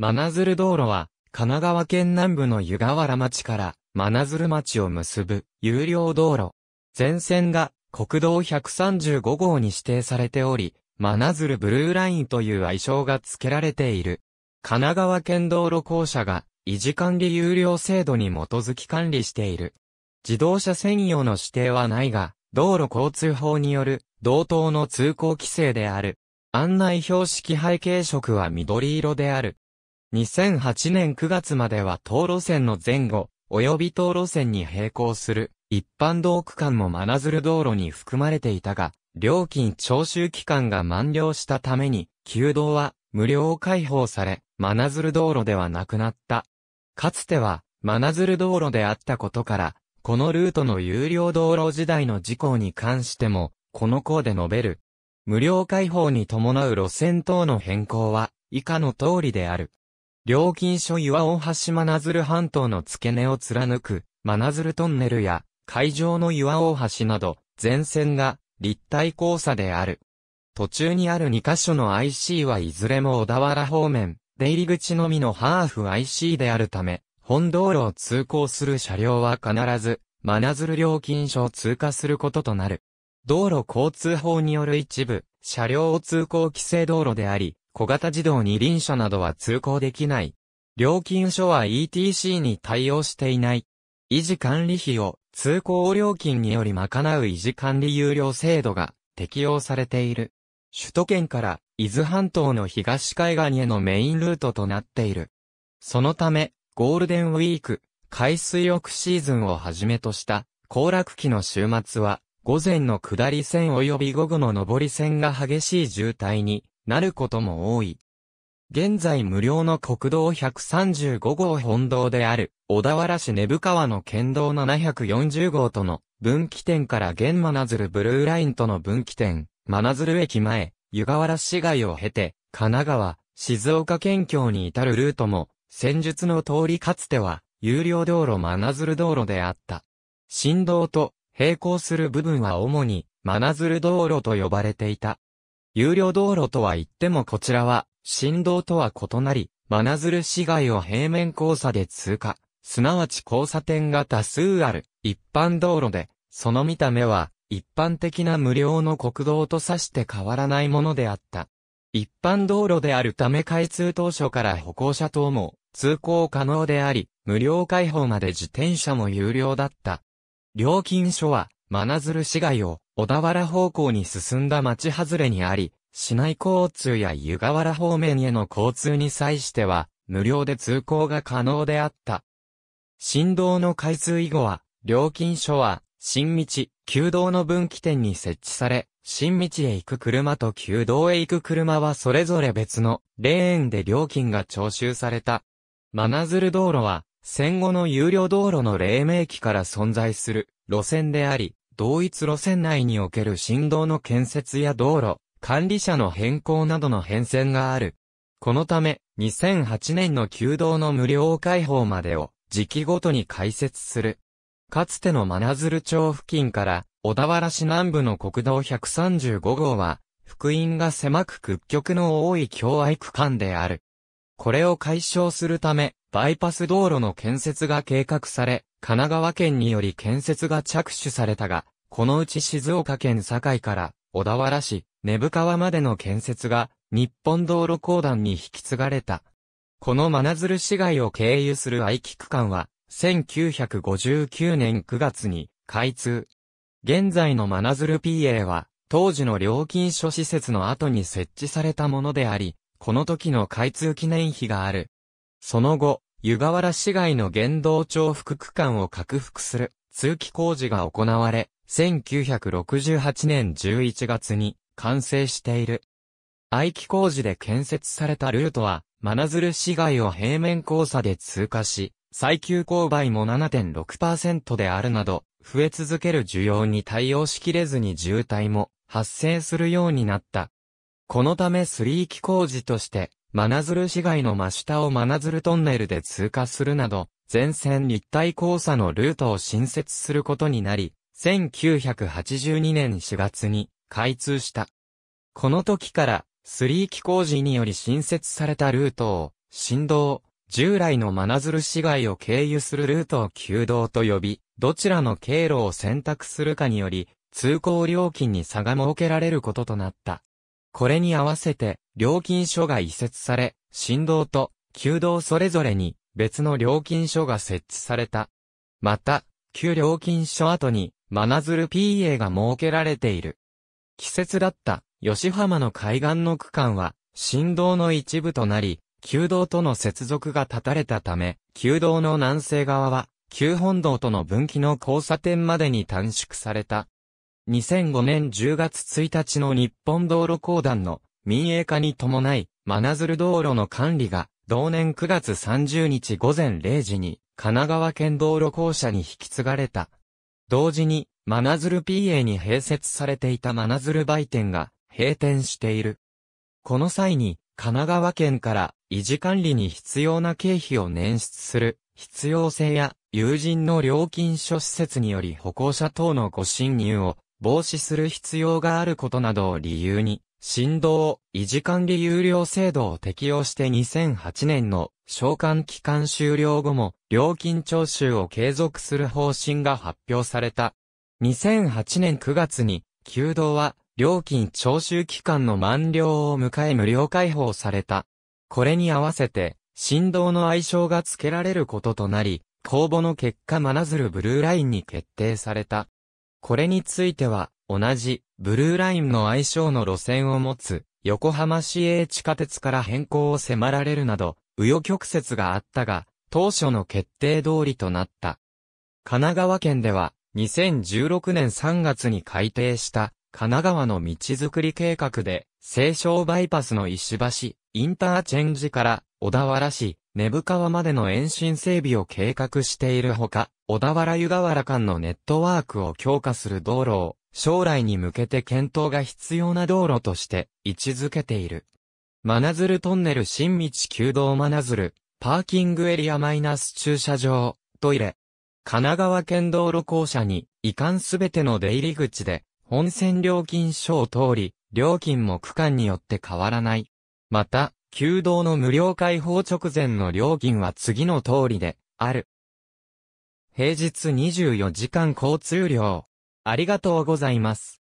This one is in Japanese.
真鶴道路は、神奈川県南部の湯河原町から真鶴町を結ぶ有料道路。全線が国道135号に指定されており、真鶴ブルーラインという愛称が付けられている。神奈川県道路公社が維持管理有料制度に基づき管理している。自動車専用の指定はないが、道路交通法による同等の通行規制である。案内標識背景色は緑色である。2008年9月までは東路線の前後、及び東路線に並行する一般道区間も真鶴道路に含まれていたが、料金徴収期間が満了したために、旧道は無料開放され、真鶴道路ではなくなった。かつては、真鶴道路であったことから、このルートの有料道路時代の事項に関しても、この項で述べる。無料開放に伴う路線等の変更は、以下の通りである。料金所岩大橋真鶴半島の付け根を貫く、真鶴トンネルや、海上の岩大橋など、全線が立体交差である。途中にある2カ所の IC はいずれも小田原方面、出入り口のみのハーフ IC であるため、本道路を通行する車両は必ず、真鶴料金所を通過することとなる。道路交通法による一部、車両を通行規制道路であり、小型自動二輪車などは通行できない。料金所は ETC に対応していない。維持管理費を通行料金により賄う維持管理有料制度が適用されている。首都圏から伊豆半島の東海岸へのメインルートとなっている。そのため、ゴールデンウィーク、海水浴シーズンをはじめとした行楽期の週末は、午前の下り線及び午後の上り線が激しい渋滞になることも多い。現在無料の国道135号本道である、小田原市根府川の県道740号との分岐点から現真鶴ブルーラインとの分岐点、真鶴駅前、湯河原市街を経て、神奈川、静岡県境に至るルートも、戦術の通りかつては、有料道路真鶴道路であった。振動と並行する部分は主に、真鶴道路と呼ばれていた。有料道路とは言ってもこちらは、振動とは異なり、真鶴市街を平面交差で通過、すなわち交差点が多数ある、一般道路で、その見た目は、一般的な無料の国道とさして変わらないものであった。一般道路であるため開通当初から歩行者等も通行可能であり、無料開放まで自転車も有料だった。料金所は、真鶴市街を小田原方向に進んだ町外れにあり、市内交通や湯河原方面への交通に際しては、無料で通行が可能であった。新道の開通以後は、料金所は、新道、旧道の分岐点に設置され、新道へ行く車と旧道へ行く車はそれぞれ別のレーンで料金が徴収された。真鶴道路は、戦後の有料道路の黎明期から存在する路線であり、同一路線内における振動の建設や道路、管理者の変更などの変遷がある。このため、2008年の旧道の無料開放までを、時期ごとに開設する。かつての真鶴町付近から、小田原市南部の国道135号は、福音が狭く屈曲の多い境愛区間である。これを解消するため、バイパス道路の建設が計画され、神奈川県により建設が着手されたが、このうち静岡県堺から小田原市、根府川までの建設が日本道路公団に引き継がれた。この真鶴市街を経由する愛機区間は、1959年9月に開通。現在の真鶴 PA は、当時の料金所施設の後に設置されたものであり、この時の開通記念碑がある。その後、湯河原市街の原動町副区間を拡幅する通気工事が行われ、1968年11月に完成している。愛機工事で建設されたルートは、真鶴市街を平面交差で通過し、最急勾配も7.6%であるなど、増え続ける需要に対応しきれずに渋滞も発生するようになった。このため3機工事として、真鶴市街の真下を真鶴トンネルで通過するなど、全線立体交差のルートを新設することになり、1982年4月に開通した。この時から、スリー機工事により新設されたルートを、振動、従来の真鶴市街を経由するルートを旧道と呼び、どちらの経路を選択するかにより、通行料金に差が設けられることとなった。これに合わせて、料金所が移設され、振動と、旧道それぞれに、別の料金所が設置された。また、旧料金所後に、真鶴 PA が設けられている。季節だった吉浜の海岸の区間は、振動の一部となり、旧道との接続が断たれたため、旧道の南西側は、旧本道との分岐の交差点までに短縮された。2005年10月1日の日本道路公団の民営化に伴い、真鶴道路の管理が、同年9月30日午前0時に、神奈川県道路公社に引き継がれた。同時に、真鶴 PA に併設されていた真鶴売店が閉店している。この際に、神奈川県から維持管理に必要な経費を捻出する必要性や友人の料金所施設により歩行者等のご侵入を防止する必要があることなどを理由に、振動、維持管理有料制度を適用して2008年の召喚期間終了後も料金徴収を継続する方針が発表された。2008年9月に、旧道は料金徴収期間の満了を迎え無料開放された。これに合わせて、振動の愛称が付けられることとなり、公募の結果真鶴ブルーラインに決定された。これについては、同じ、ブルーラインの愛称の路線を持つ、横浜市営地下鉄から変更を迫られるなど、右余曲折があったが、当初の決定通りとなった。神奈川県では、2016年3月に改定した、神奈川の道づくり計画で、西湘バイパスの石橋、インターチェンジから、小田原市、根府川までの延伸整備を計画しているほか、小田原湯河原間のネットワークを強化する道路を、将来に向けて検討が必要な道路として位置づけている。真鶴トンネル新道旧道真鶴、パーキングエリアマイナス駐車場、トイレ。神奈川県道路公社に、移管すべての出入り口で、本線料金書を通り、料金も区間によって変わらない。また、旧道の無料開放直前の料金は次の通りで、ある。平日24時間交通量。ありがとうございます。